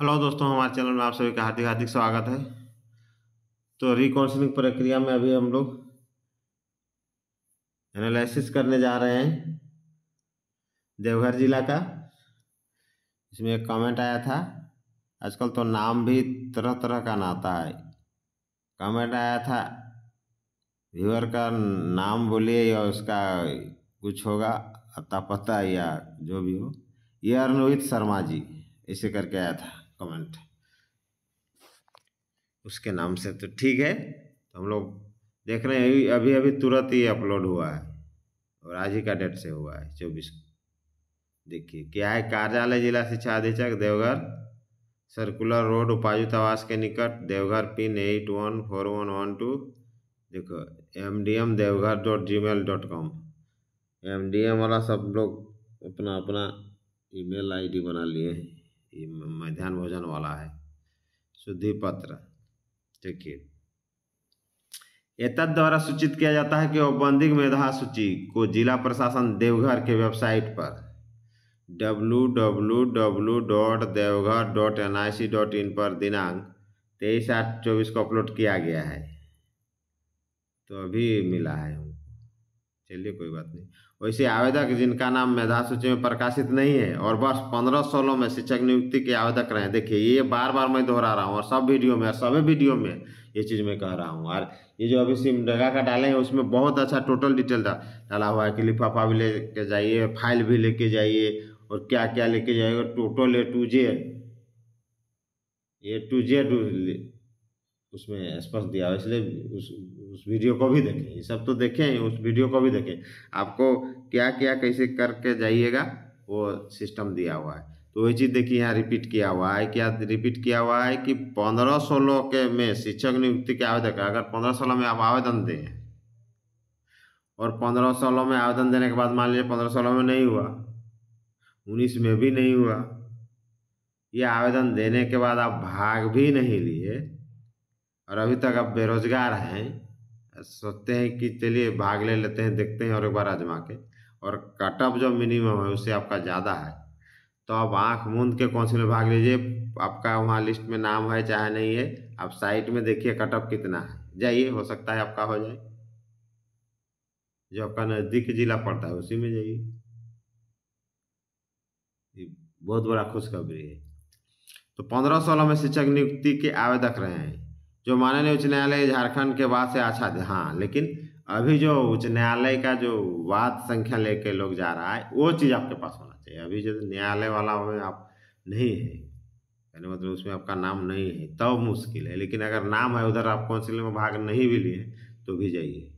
Hello दोस्तों हमारे channel में आप सभी का हार्दिक हार्दिक स्वागत है तो रिकाउंसलिंग प्रक्रिया में अभी हम लोग एनालिसिस करने जा रहे हैं देवघर जिला का इसमें एक कमेंट आया था आजकल तो नाम भी तरह तरह का नाता है कमेंट आया था व्यूअर का नाम बोलिए या उसका कुछ होगा अता पता या जो भी हो ये अर्नोहित शर्मा जी इसे करके आया था कमेंट उसके नाम से तो ठीक है तो हम लोग देख रहे हैं अभी अभी तुरंत ही अपलोड हुआ है और आज ही का डेट से हुआ है चौबीस देखिए क्या है कार्यालय जिला शिक्षा अधीक्षक देवघर सर्कुलर रोड उपायुक्त आवास के निकट Deoghar pin eight one four one one two देखो M D M Deoghar dot gmail dot com M D M वाला सब लोग अपना अपना ईमेल आईडी बना लिए हैं ये मध्यान्ह भोजन वाला है शुद्धि पत्र देखिए एतद द्वारा सूचित किया जाता है कि औपबंधिक मेधा सूची को जिला प्रशासन देवघर के वेबसाइट पर W W W dot Deoghar dot N I C dot in पर दिनांक तेईस आठ चौबीस को अपलोड किया गया है तो अभी मिला है चलिए कोई बात नहीं वैसे आवेदक जिनका नाम मेधा सूची में प्रकाशित नहीं है और वर्ष पंद्रह सोलह में शिक्षक नियुक्ति के आवेदक रहे देखिए ये बार बार मैं दोहरा रहा हूँ और सब वीडियो में और सभी वीडियो में ये चीज़ मैं कह रहा हूँ और ये जो अभी सिमडेगा का डाले हैं उसमें बहुत अच्छा टोटल डिटेल डाला हुआ है कि लिफाफा भी लेके जाइए फाइल भी लेके जाइए और क्या क्या लेके जाइए total A two J A two J उसमें स्पष्ट दिया इसलिए उस उस वीडियो को भी देखें ये सब तो देखें उस वीडियो को भी देखें आपको क्या क्या कैसे करके जाइएगा वो सिस्टम दिया हुआ है तो वही चीज़ देखिए यहाँ रिपीट किया हुआ है क्या रिपीट किया हुआ है कि पंद्रह सोलह के में शिक्षक नियुक्ति के आवेदक अगर पंद्रह सोलह में आप आवेदन दें और पंद्रह सोलह में आवेदन देने के बाद मान लीजिए पंद्रह सोलह में नहीं हुआ उन्नीस में भी नहीं हुआ ये आवेदन देने के बाद आप भाग भी नहीं लिए और अभी तक आप बेरोजगार हैं सोचते हैं कि चलिए भाग ले लेते हैं देखते हैं और एक बार आजमा के और कट ऑफ जो मिनिमम है उससे आपका ज़्यादा है तो आप आँख मूंद के कौन में भाग लीजिए आपका वहाँ लिस्ट में नाम है चाहे नहीं है आप साइट में देखिए कट ऑफ कितना है जाइए हो सकता है आपका हो जाए जो आपका नज़दीक जिला पड़ता है उसी में जाइए बहुत बड़ा खुशखबरी है तो पंद्रह सोलह में शिक्षक नियुक्ति के आवेदक रहे हैं जो माननीय उच्च न्यायालय झारखंड के बाद से अच्छा हाँ लेकिन अभी जो उच्च न्यायालय का जो वाद संख्या लेके लोग जा रहा है वो चीज़ आपके पास होना चाहिए अभी जो न्यायालय वाला में आप नहीं है यानी मतलब उसमें आपका नाम नहीं है तब तो मुश्किल है लेकिन अगर नाम है उधर आप काउंसिल में भाग नहीं भी लिए तो भी जाइए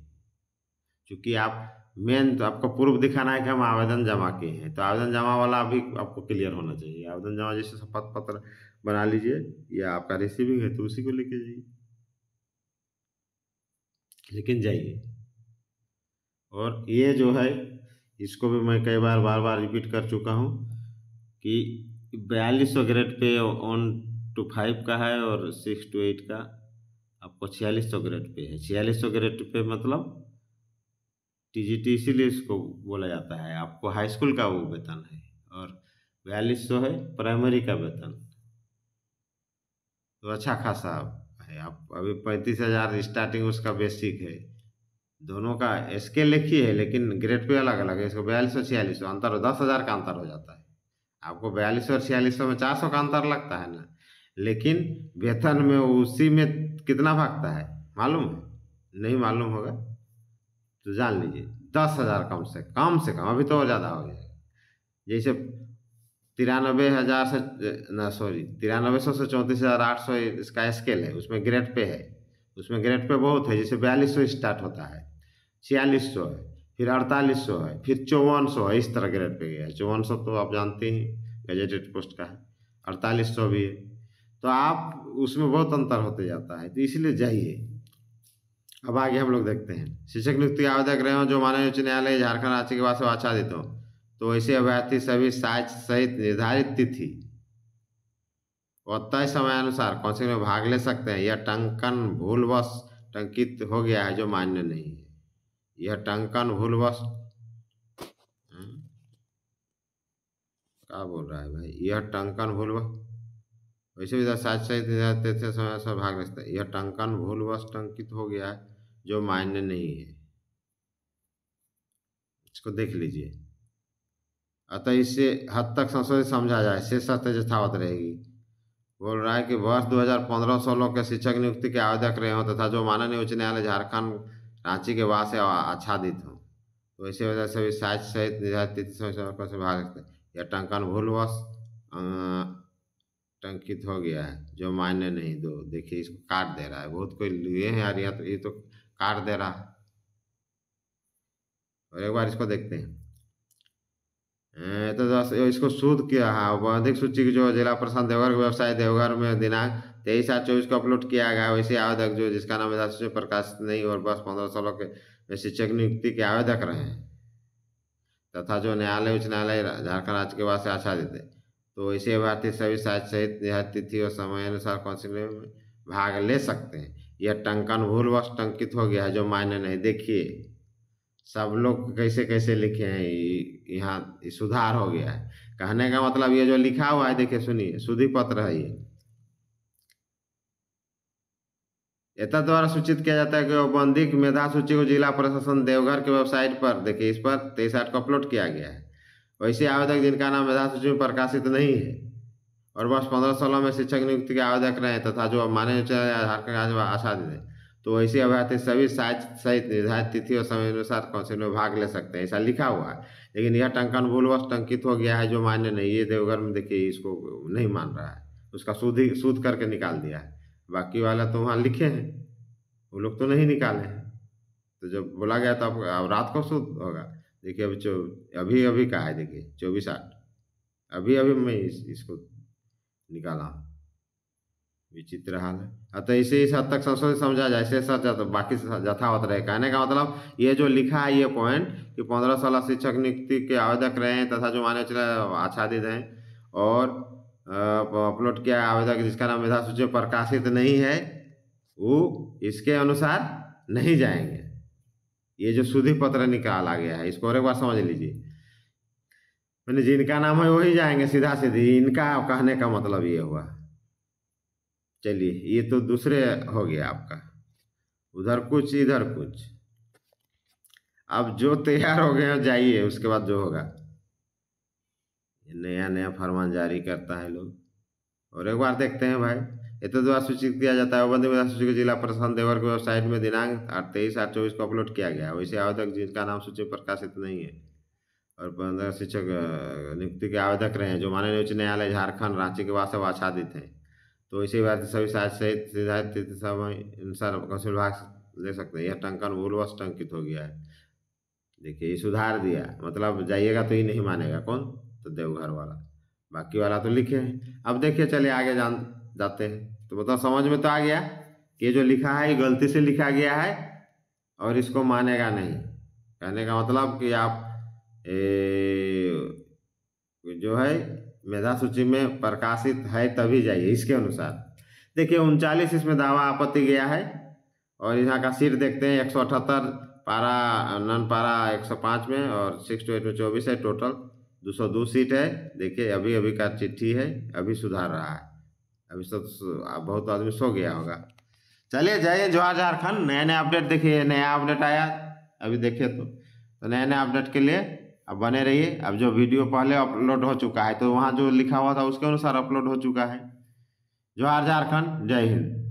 क्योंकि आप मेन तो आपको प्रूफ दिखाना है कि हम आवेदन जमा किए हैं तो आवेदन जमा वाला अभी आपको क्लियर होना चाहिए आवेदन जमा जैसे शपथ पत्र बना लीजिए या आपका रिसीविंग है तो उसी को लेके जाइए लेकिन जाइए और ये जो है इसको भी मैं कई बार बार बार रिपीट कर चुका हूँ कि बयालीस सौ grade pay on to five का है और सिक्स टू एट का आपको छियालीस सौ ग्रेड पे है छियालीस सौ ग्रेड पे मतलब टी जी टी इसीलिए इसको बोला जाता है आपको हाई स्कूल का वो वेतन है और बयालीस सौ है प्राइमरी का वेतन तो अच्छा खासा है आप अभी पैंतीस हज़ार स्टार्टिंग उसका बेसिक है दोनों का स्केल एक ही है लेकिन ग्रेड पे अलग अलग है इसको बयालीस सौ छियालीस सौ अंतर दस हज़ार का अंतर हो जाता है आपको बयालीस सौ छियालीस सौ में चार सौ का अंतर लगता है ना लेकिन वेतन में उसी में कितना भागता है मालूम है नहीं मालूम होगा तो जान लीजिए दस हज़ार कम से कम से कम अभी तो ज़्यादा हो जाएगा जैसे तिरानबे हज़ार से ना सॉरी तिरानबे सौ से चौंतीस हज़ार आठ सौ इसका स्केल है उसमें ग्रेड पे है उसमें ग्रेड पे बहुत है जैसे बयालीस सौ स्टार्ट होता है छियालीस सौ है फिर अड़तालीस सौ है फिर चौवन सौ है इस तरह ग्रेड पे गया है चौवन सौ तो आप जानते ही गजेटेड पोस्ट का है अड़तालीस सौ भी है तो आप उसमें बहुत अंतर होते जाता है तो इसलिए जाइए अब आगे हम लोग देखते हैं शिक्षक नियुक्ति आवेदक रहे हो जो माननीय उच्च न्यायालय झारखंड राज्य के वास आच्छादित हो तो ऐसे अभ्यर्थी सभी साइज सहित निर्धारित तिथि और तय अनुसार काउंसिलिंग में भाग ले सकते हैं यह टंकन भूलवश टंकित हो गया है जो मान्य नहीं है यह टंकन भूलवश हम्म। क्या बोल रहा है भाई यह टंकन भूलवश वैसे भी तो साज सहित निर्धारित समय अनुसार भाग ले सकते हैं यह टंकन भूलवश टंकित हो गया है जो मान्य नहीं है इसको देख लीजिए अतः इससे हद तक संशोधित समझा जाए शेष सत्य यथावत रहेगी बोल रहा है कि वर्ष 2015 सोलह के शिक्षक नियुक्ति के आवेदक रहे हों तथा जो माननीय उच्च न्यायालय झारखंड रांची के वास से आच्छादित हों तो इसी वजह से भी साइज सहित निर्धारित से भाग सकते यह टंकन भूलवश टंकित हो गया है जो मान्य नहीं दो तो देखिए इसको काट दे रहा है बहुत कोई लिए हैं यार यहाँ तो ये तो काट दे रहा है और एक बार इसको देखते हैं इसको शोध किया है बौद्धिक सूची जो जिला प्रशासन देवघर के व्यवसाय देवघर में दिनांक तेईस सात चौबीस को अपलोड किया गया वैसे आवेदक जो जिसका नाम है प्रकाश प्रकाशित नहीं और बस पंद्रह सोलह के शिक्षक नियुक्ति के आवेदक रहे हैं तथा जो न्यायालय उच्च न्यायालय झारखंड राज्य के वास आशा है तो वैसे भारतीय सभी साक्ष सहित तिथि और समय अनुसार काउंसिल में भाग ले सकते हैं यह टंकन भूलवश टंकित हो गया है जो मायने नहीं देखिए सब लोग कैसे कैसे लिखे हैं यहाँ सुधार हो गया है कहने का मतलब ये जो लिखा हुआ है देखिए सुनिए सुधी पत्र है ये एता द्वारा सूचित किया जाता है कि औपबंधिक मेधा सूची को जिला प्रशासन देवघर के वेबसाइट पर देखिए इस पर तेईस आठ को अपलोड किया गया है वैसे आवेदक जिनका नाम मेधा सूची में प्रकाशित नहीं है और वर्ष पंद्रह सोलह में शिक्षक नियुक्ति के आवेदक रहे तथा जो मान्य आधार कार्ड आशादित तो ऐसे अभ्यार्थी सभी साइज सहित निर्धारित तिथि और समय अनुसार कौंसिल में भाग ले सकते हैं ऐसा लिखा हुआ है लेकिन यह टंकन भूलवश टंकित हो गया है जो मान्य नहीं ये देवघर में देखिए इसको नहीं मान रहा है उसका शुद्ध ही करके निकाल दिया है बाकी वाला तो वहाँ लिखे हैं वो लोग तो नहीं निकाले हैं तो जब बोला गया तो अब रात को शुद्ध होगा देखिए अभी चो अभी अभी का है देखिए चौबीस आठ अभी अभी मैं इस, इसको निकाला हूँ विचित्र हाल है तो इसे इस हद तक सबसे समझा जाए शेष तो बाकी यथावत रहे कहने का मतलब ये जो लिखा है ये पॉइंट कि पंद्रह सोलह शिक्षक नियुक्ति के आवेदक रहे हैं तथा जो मान्य आच्छादित हैं और अपलोड किया आवेदक जिसका नाम मेधा सूची प्रकाशित नहीं है वो इसके अनुसार नहीं जाएंगे ये जो शुद्धि पत्र निकाला गया है इसको और एक बार समझ लीजिए मैंने जिनका नाम है वही जाएंगे सीधा सीधी इनका कहने का मतलब ये हुआ चलिए ये तो दूसरे हो गया आपका उधर कुछ इधर कुछ अब जो तैयार हो गए जाइए उसके बाद जो होगा नया नया फरमान जारी करता है लोग और एक बार देखते हैं भाई ये तो द्वारा सूचित किया जाता है वबंदी द्वारा सूची जिला प्रशासन देवर की वेबसाइट में दिनांक आठ तेईस आठ चौबीस को अपलोड किया गया वैसे आवेदक जिनका नाम सूची प्रकाशित नहीं है और पंद्रह शिक्षक नियुक्ति के आवेदक रहे हैं जो माननीय उच्च न्यायालय झारखंड रांची के वास्तव आच्छादित हैं तो इसी बात सभी साज सहित सीधा अनुसार कौशल भाग ले सकते हैं यह टंकन भूलवश टंकित हो गया है देखिए ये सुधार दिया मतलब जाइएगा तो ही नहीं मानेगा कौन तो देवघर वाला बाकी वाला तो लिखे हैं अब देखिए चलिए आगे जान जाते हैं तो मतलब समझ में तो आ गया कि जो लिखा है ये गलती से लिखा गया है और इसको मानेगा नहीं कहने का मतलब कि आप ए, जो है मेधा सूची में प्रकाशित है तभी जाइए इसके अनुसार देखिए उनचालीस इसमें दावा आपत्ति गया है और यहाँ का सीट देखते हैं एक सौ अठहत्तर पारा नन पारा एक सौ पाँच में और सिक्स टू एट में चौबीस है टोटल दो सौ दो सीट है देखिए अभी अभी का चिट्ठी है अभी सुधार रहा है अभी सब बहुत आदमी सो गया होगा चलिए जाइए जवाहर झारखंड नया नया अपडेट देखिए नया अपडेट आया अभी देखिए तो, तो नया नया अपडेट के लिए अब बने रहिए अब जो वीडियो पहले अपलोड हो चुका है तो वहाँ जो लिखा हुआ था उसके अनुसार अपलोड हो चुका है जोहार झारखंड जय हिंद